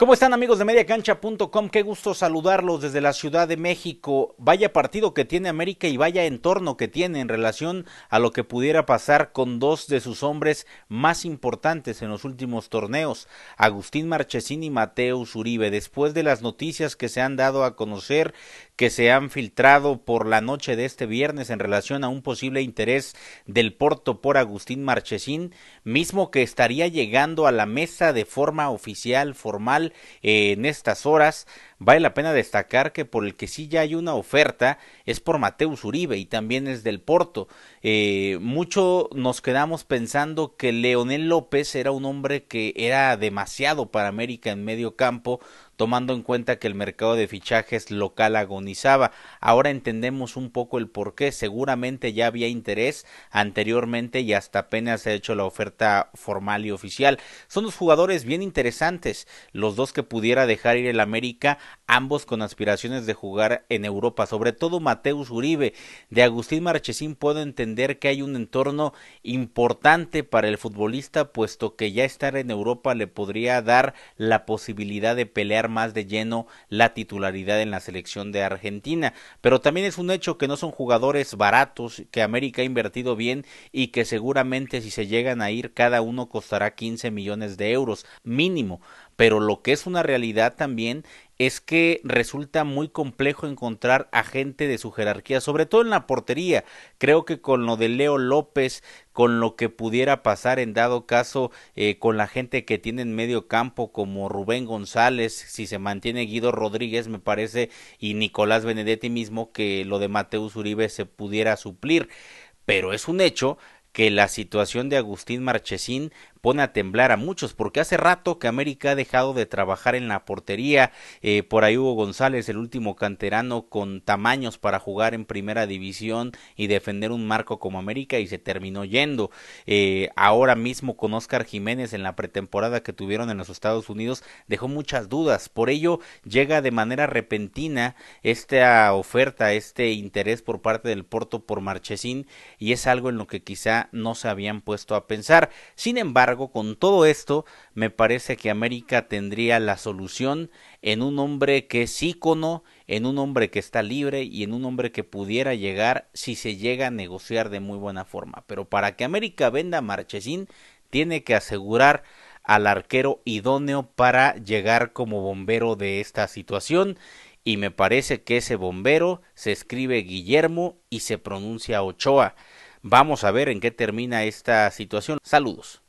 ¿Cómo están amigos de mediacancha.com? Qué gusto saludarlos desde la Ciudad de México. Vaya partido que tiene América y vaya entorno que tiene en relación a lo que pudiera pasar con dos de sus hombres más importantes en los últimos torneos, Agustín Marchesín y Mateus Uribe. Después de las noticias que se han dado a conocer, que se han filtrado por la noche de este viernes en relación a un posible interés del Porto por Agustín Marchesín, mismo que estaría llegando a la mesa de forma oficial, formal, eh, en estas horas Vale la pena destacar que por el que sí ya hay una oferta es por Mateus Uribe y también es del Porto. Eh, mucho nos quedamos pensando que Leonel López era un hombre que era demasiado para América en medio campo, tomando en cuenta que el mercado de fichajes local agonizaba. Ahora entendemos un poco el por qué. Seguramente ya había interés anteriormente y hasta apenas se ha hecho la oferta formal y oficial. Son dos jugadores bien interesantes, los dos que pudiera dejar ir el América ambos con aspiraciones de jugar en Europa. Sobre todo Mateus Uribe de Agustín Marchesín puedo entender que hay un entorno importante para el futbolista, puesto que ya estar en Europa le podría dar la posibilidad de pelear más de lleno la titularidad en la selección de Argentina. Pero también es un hecho que no son jugadores baratos, que América ha invertido bien y que seguramente si se llegan a ir cada uno costará 15 millones de euros mínimo. Pero lo que es una realidad también es que resulta muy complejo encontrar a gente de su jerarquía, sobre todo en la portería. Creo que con lo de Leo López, con lo que pudiera pasar en dado caso eh, con la gente que tiene en medio campo como Rubén González, si se mantiene Guido Rodríguez, me parece, y Nicolás Benedetti mismo, que lo de Mateus Uribe se pudiera suplir. Pero es un hecho que la situación de Agustín Marchesín pone a temblar a muchos, porque hace rato que América ha dejado de trabajar en la portería, eh, por ahí Hugo González, el último canterano con tamaños para jugar en primera división y defender un marco como América y se terminó yendo. Eh, ahora mismo con Oscar Jiménez en la pretemporada que tuvieron en los Estados Unidos dejó muchas dudas, por ello llega de manera repentina esta oferta, este interés por parte del Porto por Marchesín y es algo en lo que quizá no se habían puesto a pensar. Sin embargo, con todo esto, me parece que América tendría la solución en un hombre que es ícono, en un hombre que está libre y en un hombre que pudiera llegar si se llega a negociar de muy buena forma. Pero para que América venda Marchesín, tiene que asegurar al arquero idóneo para llegar como bombero de esta situación y me parece que ese bombero se escribe Guillermo y se pronuncia Ochoa. Vamos a ver en qué termina esta situación. Saludos.